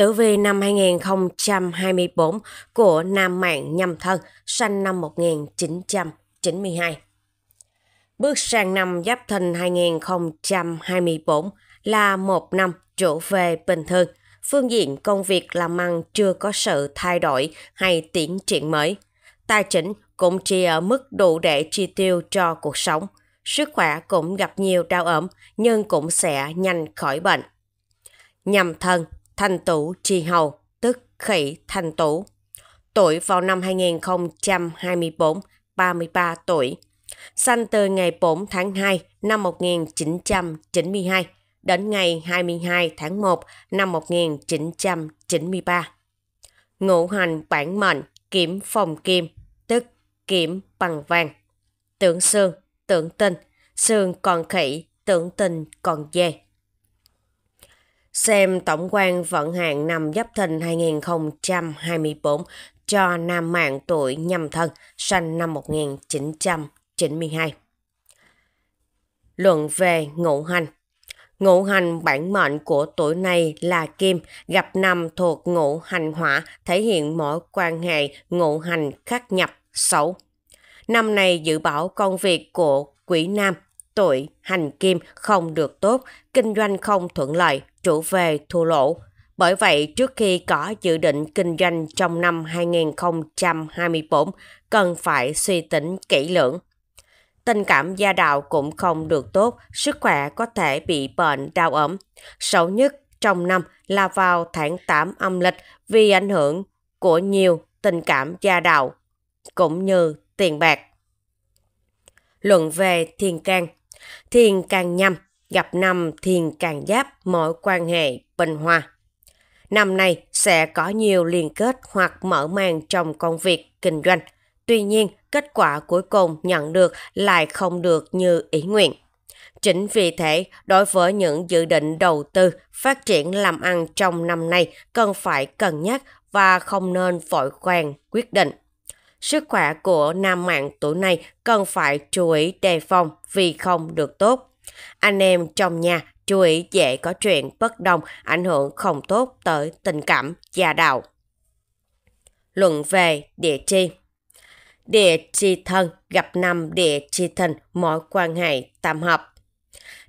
Tử vi năm 2024 của Nam Mạng Nhâm Thân, sanh năm 1992. Bước sang năm Giáp Thìn 2024 là một năm trở về bình thường. Phương diện công việc làm ăn chưa có sự thay đổi hay tiến triển mới. Tài chính cũng chỉ ở mức đủ để chi tiêu cho cuộc sống. Sức khỏe cũng gặp nhiều đau ốm nhưng cũng sẽ nhanh khỏi bệnh. Nhằm thân thành tổ trì hầu, tức khỉ thành tổ Tuổi vào năm 2024, 33 tuổi. Sanh từ ngày 4 tháng 2 năm 1992 đến ngày 22 tháng 1 năm 1993. Ngũ hành bản mệnh kiểm phòng kim, tức kiểm bằng vàng. Tượng xương, tượng tinh, xương còn khỉ, tượng tinh còn dê xem tổng quan vận hạn năm Giáp Thìn 2024 cho nam mạng tuổi nhâm thân sinh năm 1992. Luận về ngũ hành Ngũ hành bản mệnh của tuổi này là kim, gặp năm thuộc ngũ hành hỏa, thể hiện mỗi quan hệ ngũ hành khắc nhập xấu. Năm này dự báo công việc của quỷ nam tuổi, hành kim không được tốt, kinh doanh không thuận lợi, chủ về thua lỗ. Bởi vậy, trước khi có dự định kinh doanh trong năm 2024, cần phải suy tính kỹ lưỡng. Tình cảm gia đạo cũng không được tốt, sức khỏe có thể bị bệnh đau ẩm. Xấu nhất trong năm là vào tháng 8 âm lịch vì ảnh hưởng của nhiều tình cảm gia đạo cũng như tiền bạc. Luận về thiên can thiền càng nhâm, gặp năm thiền càng giáp mọi quan hệ bình hòa. Năm nay sẽ có nhiều liên kết hoặc mở màn trong công việc, kinh doanh. Tuy nhiên, kết quả cuối cùng nhận được lại không được như ý nguyện. Chính vì thế, đối với những dự định đầu tư, phát triển làm ăn trong năm nay cần phải cân nhắc và không nên vội vàng quyết định. Sức khỏe của nam mạng tuổi này cần phải chú ý đề phòng vì không được tốt. Anh em trong nhà chú ý dễ có chuyện bất đồng ảnh hưởng không tốt tới tình cảm, gia đạo. Luận về địa chi Địa chi thân gặp năm địa chi thân mối quan hệ tam hợp.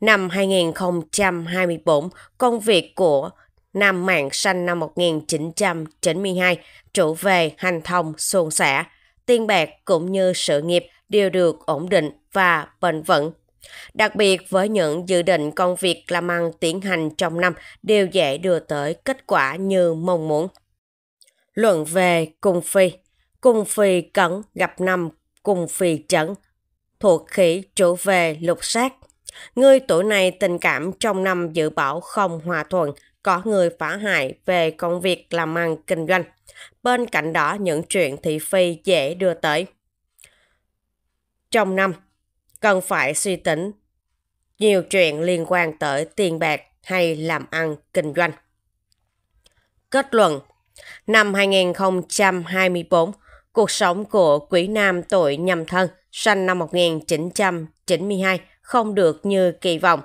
Năm 2024, công việc của Nam Mạng sanh năm 1992, trở về hành thông suôn sẻ, tiền bạc cũng như sự nghiệp đều được ổn định và bền vững. Đặc biệt với những dự định công việc làm ăn tiến hành trong năm đều dễ đưa tới kết quả như mong muốn. Luận về cung phi Cung phi cẩn gặp năm cung phi trấn Thuộc khỉ trụ về lục sát người tuổi này tình cảm trong năm dự bảo không hòa thuận có người phá hại về công việc làm ăn kinh doanh. Bên cạnh đó những chuyện thị phi dễ đưa tới. Trong năm, cần phải suy tính nhiều chuyện liên quan tới tiền bạc hay làm ăn kinh doanh. Kết luận Năm 2024, cuộc sống của quý nam tuổi nhâm thân, sinh năm 1992, không được như kỳ vọng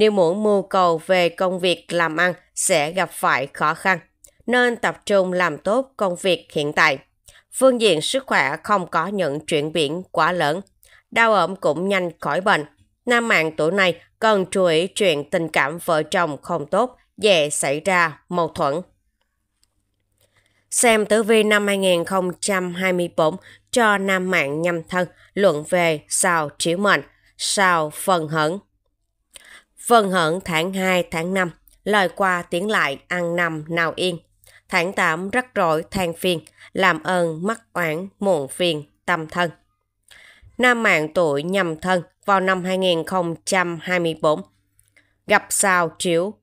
nếu muốn mưu cầu về công việc làm ăn sẽ gặp phải khó khăn, nên tập trung làm tốt công việc hiện tại. Phương diện sức khỏe không có những chuyển biến quá lớn, đau ốm cũng nhanh khỏi bệnh. Nam mạng tuổi này cần chú ý chuyện tình cảm vợ chồng không tốt, dễ xảy ra mâu thuẫn. Xem tử vi năm 2024 cho nam mạng nhâm thân luận về sao chiếu mệnh, sao phần hấn. Vân hận tháng 2, tháng 5, lời qua tiếng lại ăn nằm nào yên. Tháng 8 rắc rối than phiền, làm ơn mắc oản muộn phiền tâm thân. Nam mạng tuổi nhầm thân vào năm 2024. Gặp sao chiếu,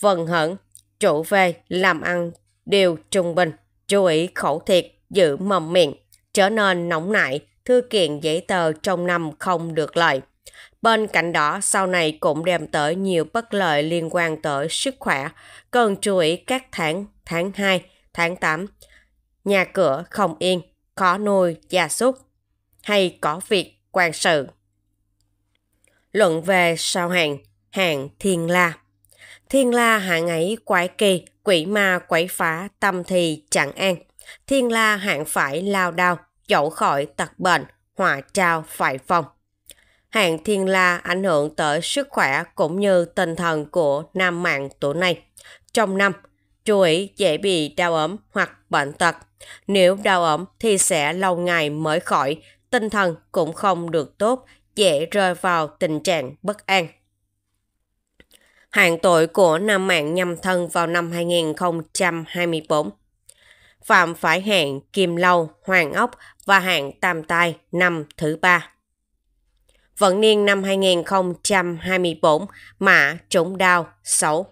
vần hận, chủ về làm ăn đều trung bình, chú ý khẩu thiệt, giữ mầm miệng, trở nên nóng nảy, thư kiện giấy tờ trong năm không được lợi. Bên cạnh đó, sau này cũng đem tới nhiều bất lợi liên quan tới sức khỏe. Cần chú ý các tháng, tháng 2, tháng 8. Nhà cửa không yên, khó nuôi, gia súc hay có việc quan sự. Luận về sao hàng, hàng thiên la. Thiên la hạng ấy quái kỳ, quỷ ma quấy phá, tâm thì chẳng an. Thiên la hạng phải lao đao, dẫu khỏi tật bệnh, hòa trao phải phòng hàng thiên la ảnh hưởng tới sức khỏe cũng như tinh thần của nam mạng tuổi này. Trong năm, chú ý dễ bị đau ốm hoặc bệnh tật. Nếu đau ốm thì sẽ lâu ngày mới khỏi, tinh thần cũng không được tốt, dễ rơi vào tình trạng bất an. Hạn tội của nam mạng nhâm thân vào năm 2024 Phạm phải hạn Kim Lâu, Hoàng Ốc và hạn Tam Tai năm thứ ba vận niên năm 2024 mã trúng đao xấu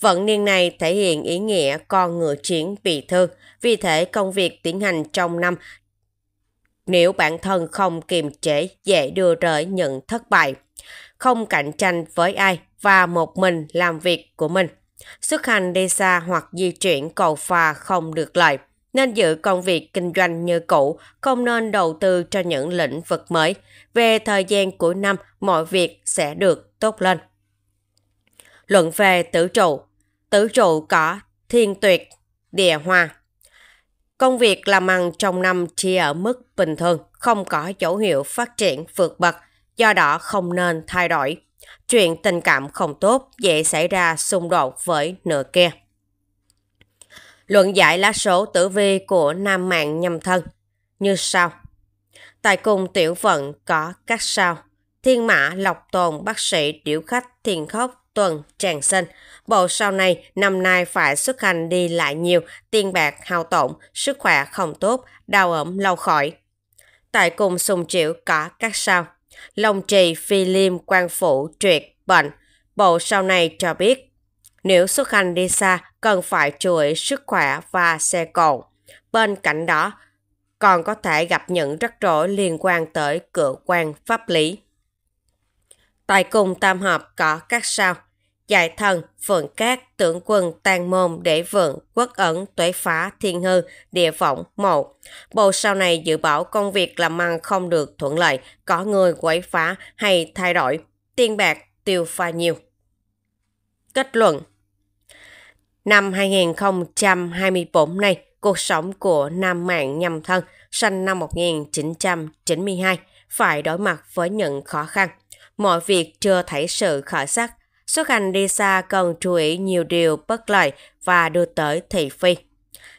Vận niên này thể hiện ý nghĩa con ngựa chiến bị thương, vì thế công việc tiến hành trong năm nếu bản thân không kiềm chế dễ đưa rời những thất bại, không cạnh tranh với ai và một mình làm việc của mình. Xuất hành đi xa hoặc di chuyển cầu phà không được lợi nên giữ công việc kinh doanh như cũ, không nên đầu tư cho những lĩnh vực mới. Về thời gian của năm, mọi việc sẽ được tốt lên. Luận về tử trụ Tử trụ có thiên tuyệt, địa hoa. Công việc làm ăn trong năm chỉ ở mức bình thường, không có dấu hiệu phát triển vượt bậc, do đó không nên thay đổi. Chuyện tình cảm không tốt dễ xảy ra xung đột với nửa kia. Luận giải lá số tử vi của nam mạng nhâm thân như sau. Tại cung tiểu vận có các sao. Thiên mã, lộc tồn, bác sĩ, điểu khách, thiền khốc, tuần, tràng sinh. Bộ sau này, năm nay phải xuất hành đi lại nhiều, tiền bạc hao tổn, sức khỏe không tốt, đau ẩm lâu khỏi. Tại cung sùng triệu có các sao. Long trì, phi liêm, quan phủ, truyệt, bệnh. Bộ sau này cho biết nếu xuất hành đi xa, cần phải chú ý sức khỏe và xe cộ. Bên cạnh đó, còn có thể gặp những rắc rối liên quan tới cửa quan pháp lý. Tại cùng tam hợp có các sao. Giải thần, phượng cát, tưởng quân, tan môn, để vượng, quốc ẩn, tuế phá, thiên hư, địa võng, mộ. Bộ sau này dự báo công việc làm ăn không được thuận lợi, có người quấy phá hay thay đổi, tiền bạc tiêu pha nhiều. Kết luận Năm 2024 này, cuộc sống của nam mạng nhâm thân sinh năm 1992 phải đối mặt với những khó khăn. Mọi việc chưa thấy sự khởi sắc, xuất hành đi xa cần chú ý nhiều điều bất lợi và đưa tới thị phi.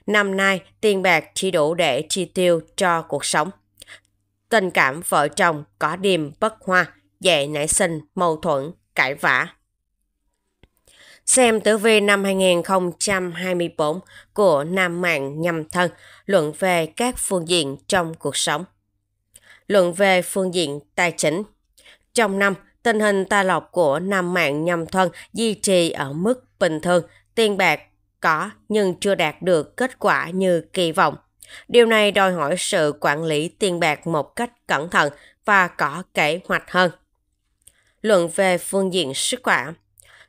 Năm nay, tiền bạc chỉ đủ để chi tiêu cho cuộc sống. Tình cảm vợ chồng có điểm bất hoa, dễ nảy sinh mâu thuẫn, cãi vã xem tử vi năm 2024 của Nam Mạng Nhâm Thân luận về các phương diện trong cuộc sống. Luận về phương diện tài chính. Trong năm, tình hình tài lộc của Nam Mạng Nhâm Thân duy trì ở mức bình thường, tiền bạc có nhưng chưa đạt được kết quả như kỳ vọng. Điều này đòi hỏi sự quản lý tiền bạc một cách cẩn thận và có kế hoạch hơn. Luận về phương diện sức khỏe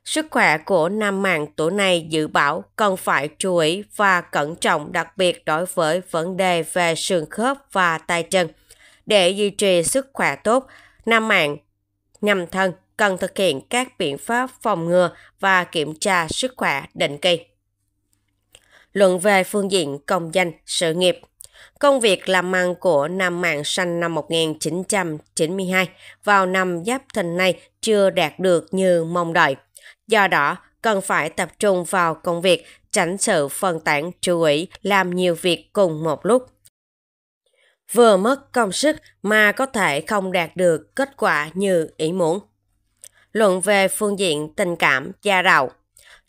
Sức khỏe của nam mạng tuổi này dự báo cần phải chú ý và cẩn trọng đặc biệt đối với vấn đề về xương khớp và tay chân. Để duy trì sức khỏe tốt, nam mạng nhằm thân cần thực hiện các biện pháp phòng ngừa và kiểm tra sức khỏe định kỳ. Luận về phương diện công danh, sự nghiệp Công việc làm ăn của Nam Mạng sanh năm 1992 vào năm Giáp Thìn này chưa đạt được như mong đợi. Do đó, cần phải tập trung vào công việc, tránh sự phân tán chú ý, làm nhiều việc cùng một lúc. Vừa mất công sức mà có thể không đạt được kết quả như ý muốn. Luận về phương diện tình cảm gia đạo.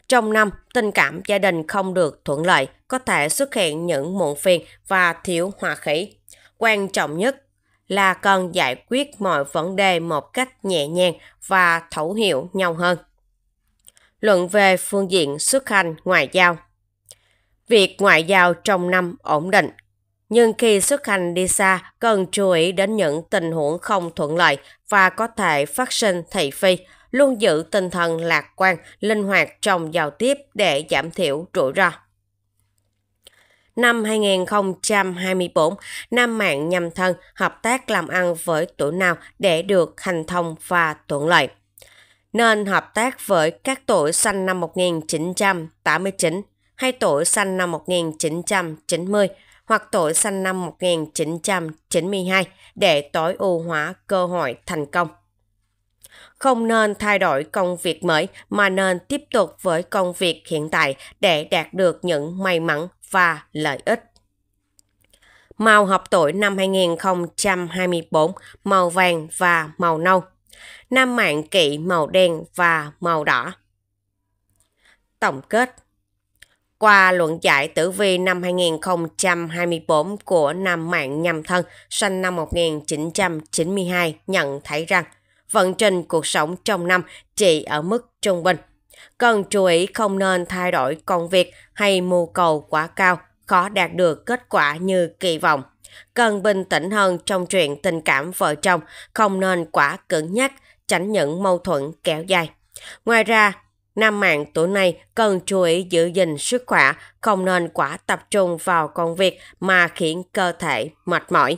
Trong năm, tình cảm gia đình không được thuận lợi, có thể xuất hiện những muộn phiền và thiếu hòa khí. Quan trọng nhất là cần giải quyết mọi vấn đề một cách nhẹ nhàng và thấu hiểu nhau hơn luận về phương diện xuất hành ngoại giao. Việc ngoại giao trong năm ổn định, nhưng khi xuất hành đi xa cần chú ý đến những tình huống không thuận lợi và có thể phát sinh thị phi, luôn giữ tinh thần lạc quan, linh hoạt trong giao tiếp để giảm thiểu rủi ro. Năm 2024, Nam Mạng nhằm thân hợp tác làm ăn với tuổi nào để được hành thông và thuận lợi nên hợp tác với các tuổi sanh năm 1989 hay tuổi sanh năm 1990 hoặc tuổi sanh năm 1992 để tối ưu hóa cơ hội thành công. Không nên thay đổi công việc mới mà nên tiếp tục với công việc hiện tại để đạt được những may mắn và lợi ích. Màu hợp tuổi năm 2024, màu vàng và màu nâu. Nam mạng kỵ màu đen và màu đỏ. Tổng kết qua luận giải tử vi năm 2024 của Nam Mạng Nhâm Thân sinh năm 1992 nhận thấy rằng vận trình cuộc sống trong năm chỉ ở mức trung bình. Cần chú ý không nên thay đổi công việc hay mưu cầu quá cao, khó đạt được kết quả như kỳ vọng cần bình tĩnh hơn trong chuyện tình cảm vợ chồng, không nên quá cứng nhắc, tránh những mâu thuẫn kéo dài. Ngoài ra, Nam mạng tuổi này cần chú ý giữ gìn sức khỏe, không nên quá tập trung vào công việc mà khiến cơ thể mệt mỏi.